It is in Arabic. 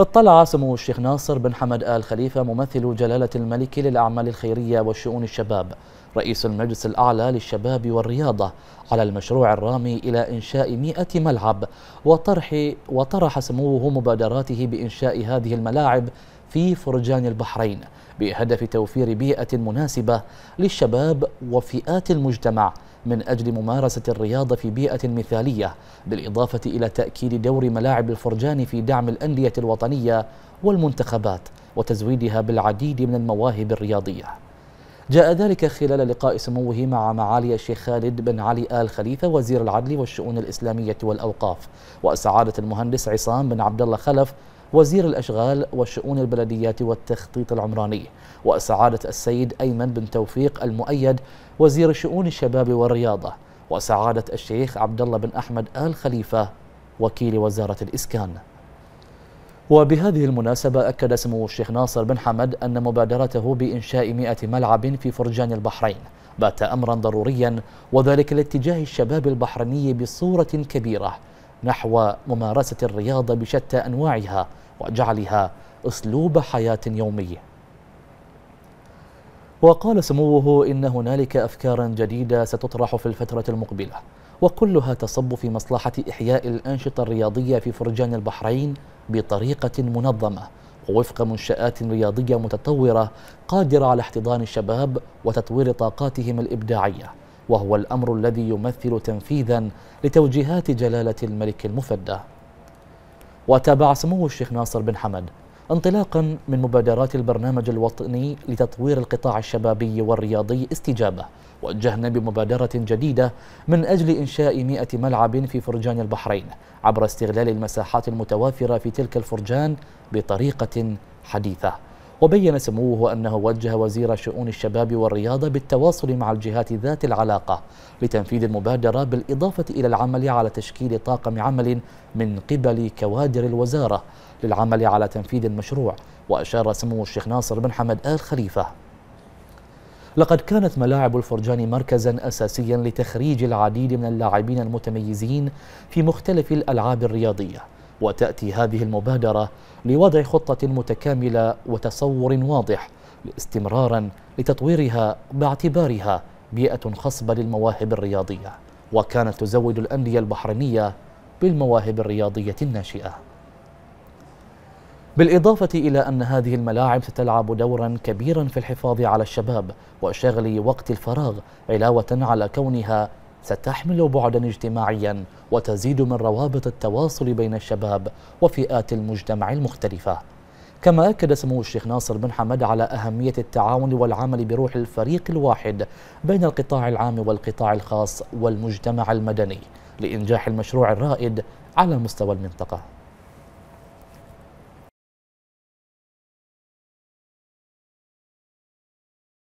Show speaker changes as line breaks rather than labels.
اطلع سمو الشيخ ناصر بن حمد آل خليفة ممثل جلالة الملك للأعمال الخيرية وشؤون الشباب رئيس المجلس الأعلى للشباب والرياضة على المشروع الرامي إلى إنشاء مئة ملعب وطرح وطرح سموه مبادراته بإنشاء هذه الملاعب في فرجان البحرين بهدف توفير بيئة مناسبة للشباب وفئات المجتمع من أجل ممارسة الرياضة في بيئة مثالية بالإضافة إلى تأكيد دور ملاعب الفرجان في دعم الأندية الوطنية والمنتخبات وتزويدها بالعديد من المواهب الرياضية جاء ذلك خلال لقاء سموه مع معالي الشيخ خالد بن علي آل خليفة وزير العدل والشؤون الإسلامية والأوقاف وسعادة المهندس عصام بن عبد الله خلف وزير الأشغال والشؤون البلديات والتخطيط العمراني وسعادة السيد أيمن بن توفيق المؤيد وزير شؤون الشباب والرياضة وسعادة الشيخ عبد الله بن أحمد آل خليفة وكيل وزارة الإسكان وبهذه المناسبة أكد سمو الشيخ ناصر بن حمد أن مبادرته بإنشاء 100 ملعب في فرجان البحرين بات أمرا ضروريا وذلك لاتجاه الشباب البحريني بصورة كبيرة نحو ممارسة الرياضة بشتى أنواعها وجعلها أسلوب حياة يومية وقال سموه إن هنالك أفكارا جديدة ستطرح في الفترة المقبلة وكلها تصب في مصلحة إحياء الأنشطة الرياضية في فرجان البحرين بطريقة منظمة ووفق منشآت رياضية متطورة قادرة على احتضان الشباب وتطوير طاقاتهم الإبداعية وهو الأمر الذي يمثل تنفيذا لتوجيهات جلالة الملك المفدى وتابع سمو الشيخ ناصر بن حمد انطلاقا من مبادرات البرنامج الوطني لتطوير القطاع الشبابي والرياضي استجابة وجهنا بمبادرة جديدة من أجل إنشاء مئة ملعب في فرجان البحرين عبر استغلال المساحات المتوافرة في تلك الفرجان بطريقة حديثة وبين سموه أنه وجه وزير شؤون الشباب والرياضة بالتواصل مع الجهات ذات العلاقة لتنفيذ المبادرة بالإضافة إلى العمل على تشكيل طاقم عمل من قبل كوادر الوزارة للعمل على تنفيذ المشروع وأشار سمو الشيخ ناصر بن حمد آل خليفة لقد كانت ملاعب الفرجان مركزا اساسيا لتخريج العديد من اللاعبين المتميزين في مختلف الالعاب الرياضيه وتأتي هذه المبادرة لوضع خطة متكاملة وتصور واضح استمرارا لتطويرها باعتبارها بيئة خصبة للمواهب الرياضية وكانت تزود الأندية البحرينية بالمواهب الرياضية الناشئة بالإضافة إلى أن هذه الملاعب ستلعب دورا كبيرا في الحفاظ على الشباب وشغل وقت الفراغ علاوة على كونها ستحمل بعدا اجتماعيا وتزيد من روابط التواصل بين الشباب وفئات المجتمع المختلفة كما أكد سمو الشيخ ناصر بن حمد على أهمية التعاون والعمل بروح الفريق الواحد بين القطاع العام والقطاع الخاص والمجتمع المدني لإنجاح المشروع الرائد على مستوى المنطقة